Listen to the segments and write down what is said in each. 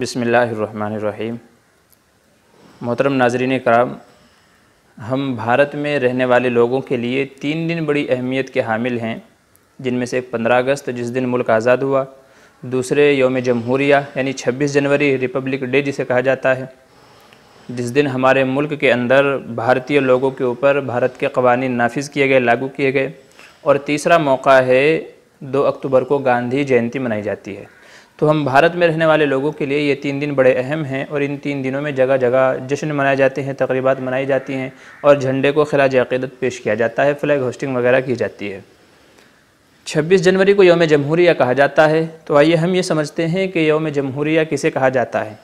بسم اللہ الرحمن الرحیم محترم ناظرین کرام ہم بھارت میں رہنے والے لوگوں کے لیے تین دن بڑی اہمیت کے حامل ہیں جن میں سے ایک پندرہ اگست جس دن ملک آزاد ہوا دوسرے یوم جمہوریہ یعنی چھبیس جنوری ریپبلک ڈے جسے کہا جاتا ہے جس دن ہمارے ملک کے اندر بھارتیہ لوگوں کے اوپر بھارت کے قوانین نافذ کیے گئے لاگو کیے گئے اور تیسرا موقع ہے دو اکتوبر کو گاندھی جینتی منائی جاتی ہے تو ہم بھارت میں رہنے والے لوگوں کے لیے یہ تین دن بڑے اہم ہیں اور ان تین دنوں میں جگہ جگہ جشن منائے جاتے ہیں تقریبات منائی جاتی ہیں اور جھنڈے کو خلاج عقیدت پیش کیا جاتا ہے فلیگ ہوسٹنگ وغیرہ کی جاتی ہے چھبیس جنوری کو یوم جمہوریہ کہا جاتا ہے تو آئیے ہم یہ سمجھتے ہیں کہ یوم جمہوریہ کسے کہا جاتا ہے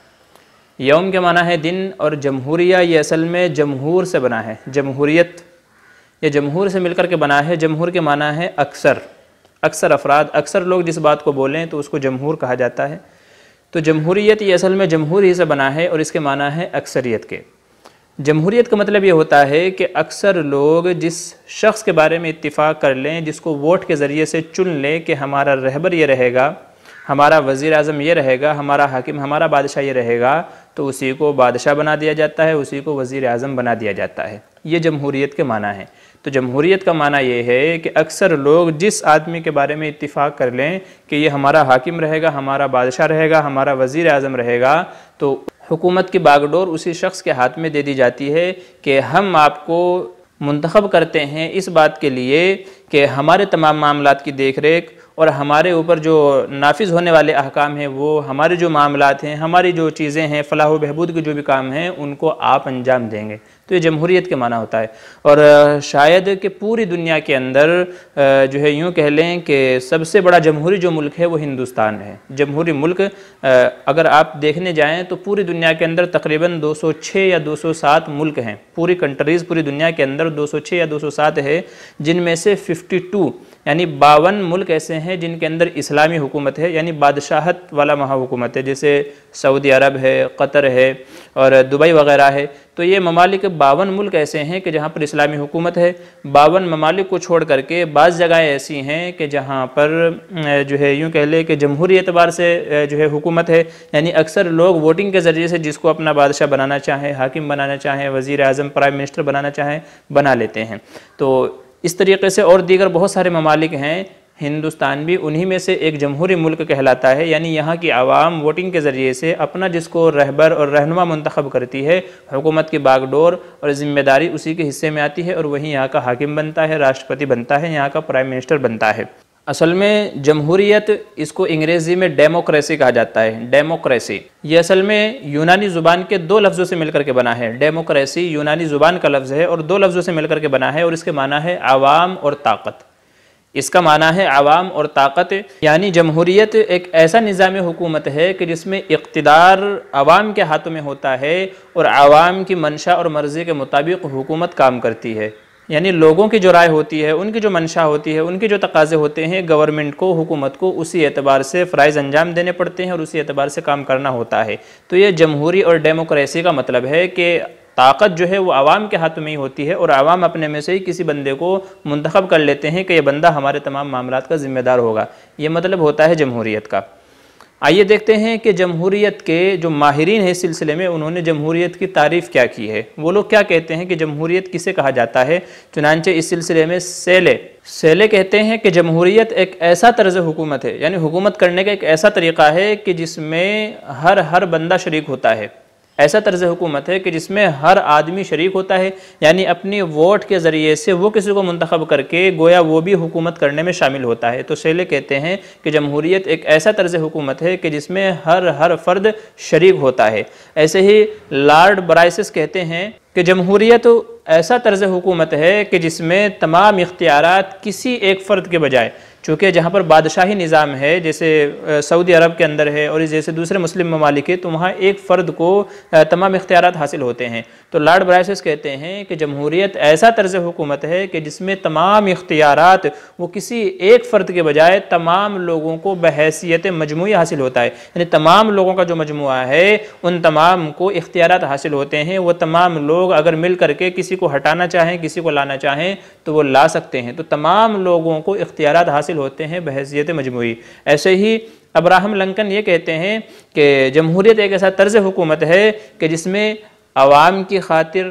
یوم کے معنی ہے دن اور جمہوریہ یہ اصل میں جمہور سے بنا ہے جمہوریت یہ جمہور سے مل کر کے بنا ہے جمہور کے معنی ہے اکثر اکثر افراد اکثر لوگ جس بات کو بولیں تو اس کو جمہور کہا جاتا ہے تو جمہوریت یہ اصل میں جمہور ہی سے بنا ہے اور اس کے معنی ہے اکثریت کے جمہوریت کا مطلب یہ ہوتا ہے کہ اکثر لوگ جس شخص کے بارے میں اتفاق کر لیں جس کو ووٹ کے ذریعے سے چن لیں کہ ہمارا رہبر یہ رہے گا ہمارا وزیر اعظم یہ رہے گا ہمارا حاکم ہمارا بادشاہ یہ رہے گا تو اسی کو بادشاہ بنا دیا جاتا ہے اسی کو وزیر اعظم بنا دیا جاتا ہے یہ جمہوریت کے معنی ہے تو جمہوریت کا معنی یہ ہے کہ اکثر لوگ جس آدمی کے بارے میں اتفاق کر لیں کہ یہ ہمارا حاکم رہے گا ہمارا بادشاہ رہے گا ہمارا وزیر اعظم رہے گا تو حکومت کی باگڈور اسی شخص کے ہاتھ میں دے دی جاتی ہے کہ ہم آپ کو منتخب کرتے ہیں اس بات کے لیے کہ ہمارے تمام معاملات کی دیکھ ریکھ اور ہمارے اوپر جو نافذ ہونے والے احکام ہیں وہ ہمارے جو معاملات ہیں ہماری جو چیزیں ہیں فلاح و بہبود کے جو بھی کام ہیں ان کو آپ انجام دیں گے تو یہ جمہوریت کے معنی ہوتا ہے اور شاید کہ پوری دنیا کے اندر جو ہے یوں کہہ لیں کہ سب سے بڑا جمہوری جو ملک ہے وہ ہندوستان ہے جمہوری ملک اگر آپ دیکھنے جائیں تو پوری دنیا کے اندر تقریباً دو سو چھ یا دو سو سات ملک ہیں پوری کنٹریز پوری دنیا کے اندر دو سو چھ یا دو سو سات ہے جن میں سے ففٹی ٹو یعنی باون ملک ایسے ہیں جن کے اندر اسلامی حکومت ہے یعنی بادشاہت والا مہا حکومت ہے جیسے سعودی عرب ہے قطر ہے اور دبئی وغیرہ ہے تو یہ ممالک باون ملک ایسے ہیں کہ جہاں پر اسلامی حکومت ہے باون ممالک کو چھوڑ کر کے بعض جگہیں ایسی ہیں کہ جہاں پر جو ہے یوں کہہ کہ جمہوری اعتبار سے جو ہے حکومت ہے یعنی اکثر لوگ ووٹنگ کے ذریعے سے جس کو اپنا بادشاہ بنانا چاہیں حاکم بنانا چاہیں وزیر اعظم پرائم منسٹر بنانا چاہیں بنا لیتے ہیں تو اس طریقے سے اور دیگر بہت سارے ممالک ہیں ہندوستان بھی انہی میں سے ایک جمہوری ملک کہلاتا ہے یعنی یہاں کی عوام ووٹنگ کے ذریعے سے اپنا جس کو رہبر اور رہنما منتخب کرتی ہے حکومت کی باغ ڈور اور ذمہ داری اسی کے حصے میں آتی ہے اور وہیں یہاں کا حاکم بنتا ہے راشٹرپتی بنتا ہے یہاں کا پرائم منسٹر بنتا ہے اصل میں جمہوریت اس کو انگریزی میں ڈیموکریسی کہا جاتا ہے ڈیموکریسی یہ اصل میں یونانی زبان کے دو لفظوں سے مل کر کے بنا ہے ڈیموکریسی یونانی زبان کا لفظ ہے اور دو لفظوں سے مل کر کے بنا ہے اور اس کے معنی ہے عوام اور طاقت اس کا معنی ہے عوام اور طاقت یعنی جمہوریت ایک ایسا نظام حکومت ہے کہ جس میں اقتدار عوام کے ہاتھوں میں ہوتا ہے اور عوام کی منشا اور مرضی کے مطابق حکومت کام کرتی ہے یعنی لوگوں کی جو رائے ہوتی ہے ان کی جو منشا ہوتی ہے ان کے جو تقاضے ہوتے ہیں گورنمنٹ کو حکومت کو اسی اعتبار سے فرائض انجام دینے پڑتے ہیں اور اسی اعتبار سے کام کرنا ہوتا ہے تو یہ جمہوری اور ڈیموکریسی کا مطلب ہے کہ طاقت جو ہے وہ عوام کے ہاتھ میں ہی ہوتی ہے اور عوام اپنے میں سے ہی کسی بندے کو منتخب کر لیتے ہیں کہ یہ بندہ ہمارے تمام معاملات کا ذمہ دار ہوگا یہ مطلب ہوتا ہے جمہوریت کا آئیے دیکھتے ہیں کہ جمہوریت کے جو ماہرین ہیں اس سلسلے میں انہوں نے جمہوریت کی تعریف کیا کی ہے وہ لوگ کیا کہتے ہیں کہ جمہوریت کسے کہا جاتا ہے چنانچہ اس سلسلے میں سیلے سیلے کہتے ہیں کہ جمہوریت ایک ایسا طرز حکومت ہے یعنی حکومت کرنے کا ایک ایسا طریقہ ہے کہ جس میں ہر ہر بندہ شریک ہوتا ہے ایسا طرز حکومت ہے کہ جس میں ہر آدمی شریک ہوتا ہے یعنی اپنی ووٹ کے ذریعے سے وہ کسی کو منتخب کر کے گویا وہ بھی حکومت کرنے میں شامل ہوتا ہے تو سیلے کہتے ہیں کہ جمہوریت ایک ایسا طرز حکومت ہے کہ جس میں ہر ہر فرد شریک ہوتا ہے ایسے ہی لارڈ برائسس کہتے ہیں کہ جمہوریت ایسا طرز حکومت ہے کہ جس میں تمام اختیارات کسی ایک فرد کے بجائے چونکہ جہاں پر بادشاہی نظام ہے جیسے سعودی عرب کے اندر ہے اور جیسے دوسرے مسلم ممالک ہے تو وہاں ایک فرد کو تمام اختیارات حاصل ہوتے ہیں تو لارڈ برائسس کہتے ہیں کہ جمہوریت ایسا طرز حکومت ہے کہ جس میں تمام اختیارات وہ کسی ایک فرد کے بجائے تمام لوگوں کو بحیثیت مجموعی حاصل ہوتا ہے یعنی تمام لوگوں کا جو مجموعہ ہے ان تمام کو اختیارات حاصل ہوتے ہیں وہ تمام لوگ اگر مل کر کے کسی کو ہٹانا چاہیں کسی کو لانا چاہیں تو وہ لا سکتے ہیں تو تمام لوگوں کو اختیارات حاصل حاصل ہوتے ہیں بحیثیت مجموعی ایسے ہی ابراہم لنکن یہ کہتے ہیں کہ جمہوریت ایک ایسا طرز حکومت ہے کہ جس میں عوام کی خاطر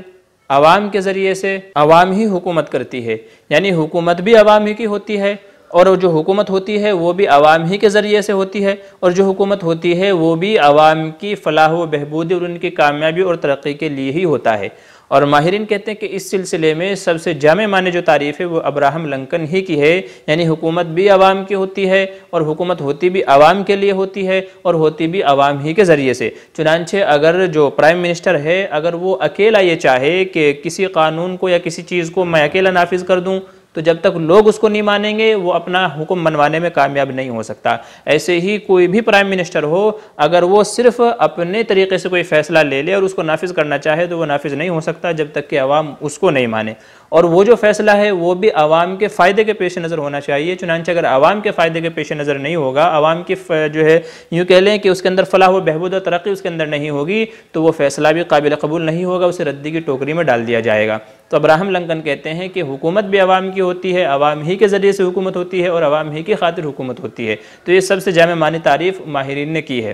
عوام کے ذریعے سے عوام ہی حکومت کرتی ہے یعنی حکومت بھی عوام ہی کی ہوتی ہے اور جو حکومت ہوتی ہے وہ بھی عوام ہی کے ذریعے سے ہوتی ہے اور جو حکومت ہوتی ہے وہ بھی عوام کی فلاح و بہبود اور ان کی کامیابی اور ترقی کے لیے ہی ہوتا ہے اور ماہرین کہتے ہیں کہ اس سلسلے میں سب سے جامع معنی جو تعریف ہے وہ ابراہم لنکن ہی کی ہے یعنی حکومت بھی عوام کی ہوتی ہے اور حکومت ہوتی بھی عوام کے لیے ہوتی ہے اور ہوتی بھی عوام ہی کے ذریعے سے چنانچہ اگر جو پرائم منسٹر ہے اگر وہ اکیلا یہ چاہے کہ کسی قانون کو یا کسی چیز کو میں اکیلا نافذ کر دوں تو جب تک لوگ اس کو نہیں مانیں گے وہ اپنا حکم منوانے میں کامیاب نہیں ہو سکتا ایسے ہی کوئی بھی پرائم منسٹر ہو اگر وہ صرف اپنے طریقے سے کوئی فیصلہ لے لے اور اس کو نافذ کرنا چاہے تو وہ نافذ نہیں ہو سکتا جب تک کہ عوام اس کو نہیں مانے اور وہ جو فیصلہ ہے وہ بھی عوام کے فائدے کے پیش نظر ہونا چاہیے چنانچہ اگر عوام کے فائدے کے پیش نظر نہیں ہوگا عوام کی جو ہے یوں کہہ لیں کہ اس کے اندر فلاح و بہبود و ترقی اس کے اندر نہیں ہوگی تو وہ فیصلہ بھی قابل قبول نہیں ہوگا اسے ردی کی ٹوکری میں ڈال دیا جائے گا تو ابراہم لنکن کہتے ہیں کہ حکومت بھی عوام کی ہوتی ہے عوام ہی کے ذریعے سے حکومت ہوتی ہے اور عوام ہی کی خاطر حکومت ہوتی ہے تو یہ سب سے جامع معنی تعریف ماہرین نے کی ہے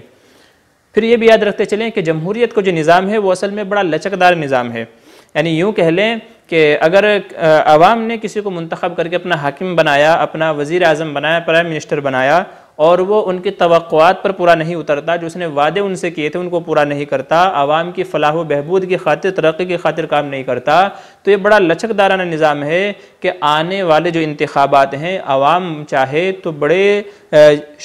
پھر یہ بھی یاد رکھتے چلیں کہ جمہوریت کو جو نظام ہے وہ اصل میں بڑا لچکدار نظام ہے یعنی یوں کہہ لیں کہ اگر عوام نے کسی کو منتخب کر کے اپنا حاکم بنایا اپنا وزیر اعظم بنایا پرائم منسٹر بنایا اور وہ ان کی توقعات پر پورا نہیں اترتا جو اس نے وعدے ان سے کیے تھے ان کو پورا نہیں کرتا عوام کی فلاح و بہبود کی خاطر ترقی کی خاطر کام نہیں کرتا تو یہ بڑا لچک دارانہ نظام ہے کہ آنے والے جو انتخابات ہیں عوام چاہے تو بڑے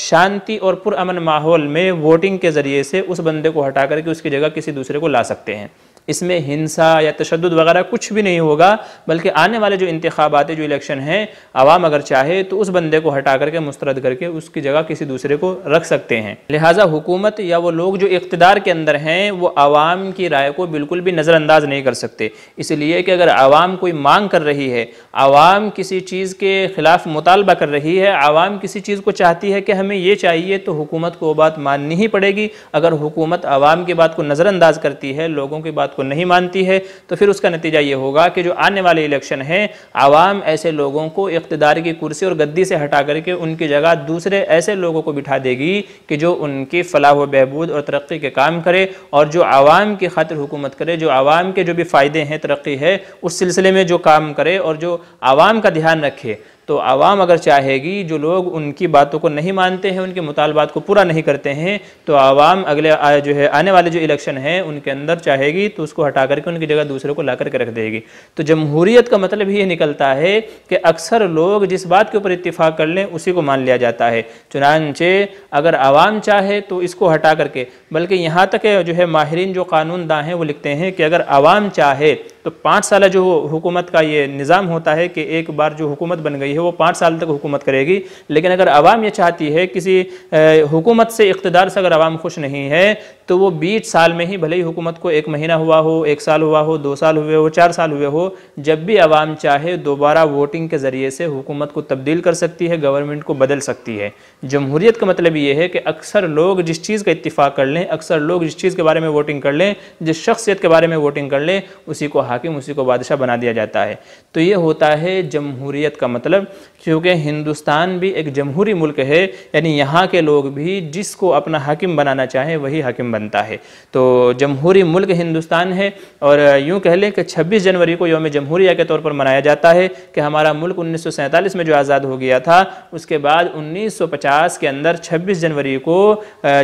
شانتی اور پرامن ماحول میں ووٹنگ کے ذریعے سے اس بندے کو ہٹا کر کے اس کی جگہ کسی دوسرے کو لا سکتے ہیں اس میں ہنسا یا تشدد وغیرہ کچھ بھی نہیں ہوگا بلکہ آنے والے جو انتخابات جو الیکشن ہیں عوام اگر چاہے تو اس بندے کو ہٹا کر کے مسترد کر کے اس کی جگہ کسی دوسرے کو رکھ سکتے ہیں لہٰذا حکومت یا وہ لوگ جو اقتدار کے اندر ہیں وہ عوام کی رائے کو بالکل بھی نظر انداز نہیں کر سکتے اس لیے کہ اگر عوام کوئی مانگ کر رہی ہے عوام کسی چیز کے خلاف مطالبہ کر رہی ہے عوام کسی چیز کو چاہتی ہے کہ ہمیں یہ چاہیے تو حکومت کو وہ بات ماننی ہی پڑے گی اگر حکومت عوام کی بات کو نظر انداز کرتی ہے لوگوں کی بات کو نہیں مانتی ہے تو پھر اس کا نتیجہ یہ ہوگا کہ جو آنے والے الیکشن ہیں عوام ایسے لوگوں کو اقتدار کی کرسی اور گدی سے ہٹا کر کے ان کی جگہ دوسرے ایسے لوگوں کو بٹھا دے گی کہ جو ان کی فلاح و بہبود اور ترقی کے کام کرے اور جو عوام کی خاطر حکومت کرے جو عوام کے جو بھی فائدے ہیں ترقی ہے اس سلسلے میں جو کام کرے اور جو عوام کا دھیان رکھے تو عوام اگر چاہے گی جو لوگ ان کی باتوں کو نہیں مانتے ہیں ان کے مطالبات کو پورا نہیں کرتے ہیں تو عوام اگلے جو ہے آنے والے جو الیکشن ہیں ان کے اندر چاہے گی تو اس کو ہٹا کر کے ان کی جگہ دوسرے کو لا کر کے رکھ دے گی تو جمہوریت کا مطلب یہ نکلتا ہے کہ اکثر لوگ جس بات کے اوپر اتفاق کر لیں اسی کو مان لیا جاتا ہے چنانچہ اگر عوام چاہے تو اس کو ہٹا کر کے بلکہ یہاں تک جو ہے ماہرین جو قانون داں ہیں وہ لکھتے ہیں کہ اگر عوام چاہے تو پانچ سالہ جو حکومت کا یہ نظام ہوتا ہے کہ ایک بار جو حکومت بن گئی ہے وہ پانچ سال تک حکومت کرے گی لیکن اگر عوام یہ چاہتی ہے کسی حکومت سے اقتدار سے اگر عوام خوش نہیں ہے تو وہ بیچ سال میں ہی بھلے ہی حکومت کو ایک مہینہ ہوا ہو ایک سال ہوا ہو دو سال ہوئے ہو چار سال ہوئے ہو جب بھی عوام چاہے دوبارہ ووٹنگ کے ذریعے سے حکومت کو تبدیل کر سکتی ہے گورنمنٹ کو بدل سکتی ہے جمہوریت کا مطلب یہ ہے کہ اکثر لوگ جس چیز کا اتفاق کر لیں اکثر لوگ جس چیز کے بارے میں ووٹنگ کر لیں جس شخصیت کے بارے میں ووٹنگ کر لیں اسی کو حاکم اسی کو بادشاہ بنا دیا جاتا ہے تو یہ ہوتا ہے جمہوریت کا مطلب کیونکہ ہندوستان بھی ایک جمہوری ملک ہے یعنی یہاں کے لوگ بھی جس کو اپنا حاکم بنانا چاہیں وہی حاکم بن بنتا ہے تو جمہوری ملک ہندوستان ہے اور یوں کہہ لیں کہ چھبیس جنوری کو یوم جمہوریہ کے طور پر منایا جاتا ہے کہ ہمارا ملک انیس سو سینتالیس میں جو آزاد ہو گیا تھا اس کے بعد انیس سو پچاس کے اندر چھبیس جنوری کو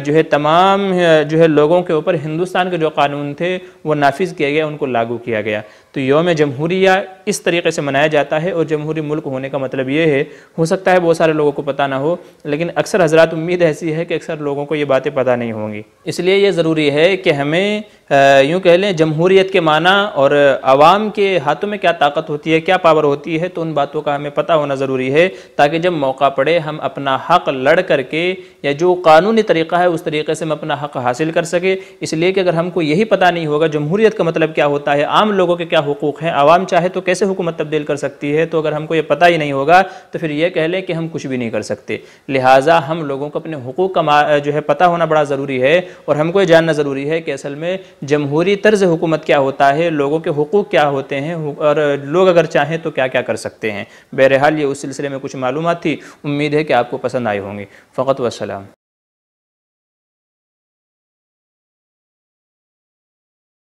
جو ہے تمام جو ہے لوگوں کے اوپر ہندوستان کے جو قانون تھے وہ نافذ کیا گیا ان کو لاگو کیا گیا تو یوم جمہوریہ اس طریقے سے منایا جاتا ہے اور جمہوری ملک ہونے کا مطلب یہ ہے ہو سکتا ہے بہت سارے لوگوں کو پتہ نہ ہو لیکن اکثر حضرات امید ایسی ہے کہ اکثر لوگوں کو یہ باتیں پتہ نہیں ہوں گی اس لیے یہ ضروری ہے کہ ہمیں یوں کہہ لیں جمہوریت کے معنی اور عوام کے ہاتھوں میں کیا طاقت ہوتی ہے کیا پاور ہوتی ہے تو ان باتوں کا ہمیں پتہ ہونا ضروری ہے تاکہ جب موقع پڑے ہم اپنا حق لڑ کر کے یا جو قانونی طریقہ ہے اس طریقے سے ہم اپنا حق حاصل کر سکیں اس لیے کہ اگر ہم کو یہی پتہ نہیں ہوگا جمہوریت کا مطلب کیا ہوتا ہے عام لوگوں کے کیا حقوق ہیں عوام چاہے تو کیسے حکومت تبدیل کر سکتی ہے تو اگر ہم کو یہ پتہ ہی نہیں ہوگا تو پھر یہ کہہ لیں کہ ہم کچھ بھی نہیں کر سکتے لہٰذا ہم لوگوں کو اپنے حقوق کا پتہ ہونا بڑا ضروری ہے اور ہم کو یہ جاننا ضروری ہے کہ اصل میں جمہوری طرز حکومت کیا ہوتا ہے لوگوں کے حقوق کیا ہوتے ہیں اور لوگ اگر چاہیں تو کیا کیا کر سکتے ہیں بہرحال یہ اس سلسلے میں کچھ معلومات تھی امید ہے کہ آپ کو پسند آئی ہوں گی فقط وسلام